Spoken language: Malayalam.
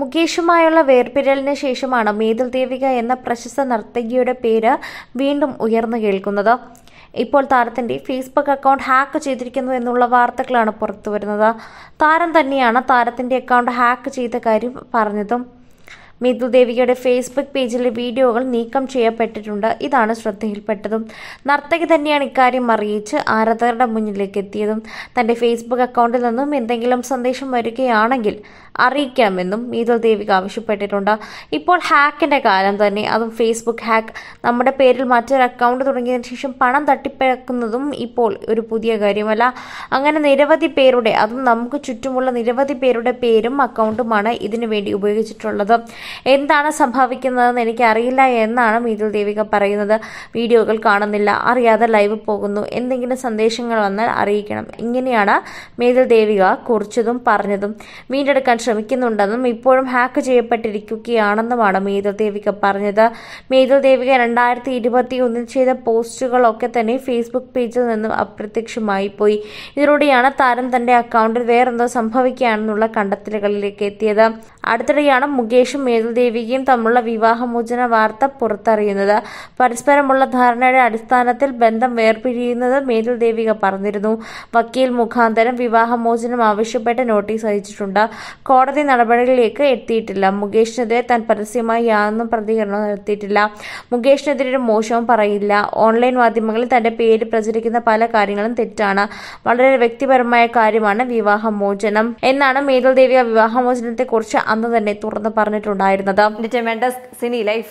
മുകേഷുമായുള്ള വേർപിരലിന് ശേഷമാണ് മേതിൽ ദേവിക എന്ന പ്രശസ്ത നർത്തകിയുടെ പേര് വീണ്ടും ഉയർന്നു കേൾക്കുന്നത് ഇപ്പോൾ താരത്തിന്റെ ഫേസ്ബുക്ക് അക്കൗണ്ട് ഹാക്ക് ചെയ്തിരിക്കുന്നു എന്നുള്ള വാർത്തകളാണ് പുറത്തുവരുന്നത് താരം തന്നെയാണ് താരത്തിന്റെ അക്കൗണ്ട് ഹാക്ക് ചെയ്ത കാര്യം പറഞ്ഞതും മിഥു ദേവികയുടെ ഫേസ്ബുക്ക് പേജിലെ വീഡിയോകൾ നീക്കം ചെയ്യപ്പെട്ടിട്ടുണ്ട് ഇതാണ് ശ്രദ്ധയിൽപ്പെട്ടതും നർത്തകി തന്നെയാണ് ഇക്കാര്യം അറിയിച്ച് ആരാധകരുടെ മുന്നിലേക്ക് എത്തിയതും തന്റെ ഫേസ്ബുക്ക് അക്കൗണ്ടിൽ നിന്നും എന്തെങ്കിലും സന്ദേശം വരികയാണെങ്കിൽ അറിയിക്കാമെന്നും മീതു ദേവിക ആവശ്യപ്പെട്ടിട്ടുണ്ട് ഇപ്പോൾ ഹാക്കിന്റെ കാലം തന്നെ അതും ഫേസ്ബുക്ക് ഹാക്ക് നമ്മുടെ പേരിൽ മറ്റൊരു അക്കൗണ്ട് തുടങ്ങിയതിനു ശേഷം പണം തട്ടിപ്പിഴക്കുന്നതും ഇപ്പോൾ ഒരു പുതിയ കാര്യമല്ല അങ്ങനെ നിരവധി പേരുടെ അതും നമുക്ക് ചുറ്റുമുള്ള നിരവധി പേരുടെ പേരും അക്കൗണ്ടുമാണ് ഇതിനു വേണ്ടി ഉപയോഗിച്ചിട്ടുള്ളത് എന്താണ് സംഭവിക്കുന്നതെന്ന് എനിക്കറിയില്ല എന്നാണ് മീതുൽ ദേവിക പറയുന്നത് വീഡിയോകൾ കാണുന്നില്ല അറിയാതെ ലൈവ് പോകുന്നു എന്തെങ്കിലും സന്ദേശങ്ങൾ വന്നാൽ അറിയിക്കണം ഇങ്ങനെയാണ് മീതുൽ ദേവിക കുറിച്ചതും പറഞ്ഞതും വീണ്ടെടുക്കാൻ ശ്രമിക്കുന്നുണ്ടെന്നും ഇപ്പോഴും ഹാക്ക് ചെയ്യപ്പെട്ടിരിക്കുകയാണെന്നുമാണ് മീതുൽ ദേവിക പറഞ്ഞത് മീതുൽ ദേവിക രണ്ടായിരത്തി ഇരുപത്തി ഒന്നിൽ ചെയ്ത പോസ്റ്റുകളൊക്കെ തന്നെ ഫേസ്ബുക്ക് പേജിൽ നിന്നും അപ്രത്യക്ഷമായി പോയി ഇതിലൂടെയാണ് താരം തന്റെ അക്കൗണ്ടിൽ വേറെന്തോ സംഭവിക്കുകയാണെന്നുള്ള കണ്ടെത്തലുകളിലേക്ക് എത്തിയത് അടുത്തിടെയാണ് മുകേഷും മേതുദേവികയും തമ്മിലുള്ള വിവാഹമോചന വാർത്ത പുറത്തറിയുന്നത് പരസ്പരമുള്ള ധാരണയുടെ അടിസ്ഥാനത്തിൽ ബന്ധം വേർപിരിയുന്നത് മേതുദേവിക പറഞ്ഞിരുന്നു വക്കീൽ മുഖാന്തരം വിവാഹമോചനം ആവശ്യപ്പെട്ട് നോട്ടീസ് അയച്ചിട്ടുണ്ട് കോടതി നടപടികളിലേക്ക് എത്തിയിട്ടില്ല മുകേഷിനെതിരെ താൻ പരസ്യമായി യാതൊന്നും പ്രതികരണം നടത്തിയിട്ടില്ല മുകേഷിനെതിരെ ഒരു മോശവും പറയില്ല ഓൺലൈൻ മാധ്യമങ്ങളിൽ തന്റെ പേര് പ്രചരിക്കുന്ന പല കാര്യങ്ങളും തെറ്റാണ് വളരെ വ്യക്തിപരമായ കാര്യമാണ് വിവാഹമോചനം എന്നാണ് മേതുദേവിക വിവാഹമോചനത്തെക്കുറിച്ച് അന്ന് തന്നെ തുറന്നു പറഞ്ഞിട്ടുണ്ട് ഉണ്ടായിരുന്നത് സിനി ലൈഫ്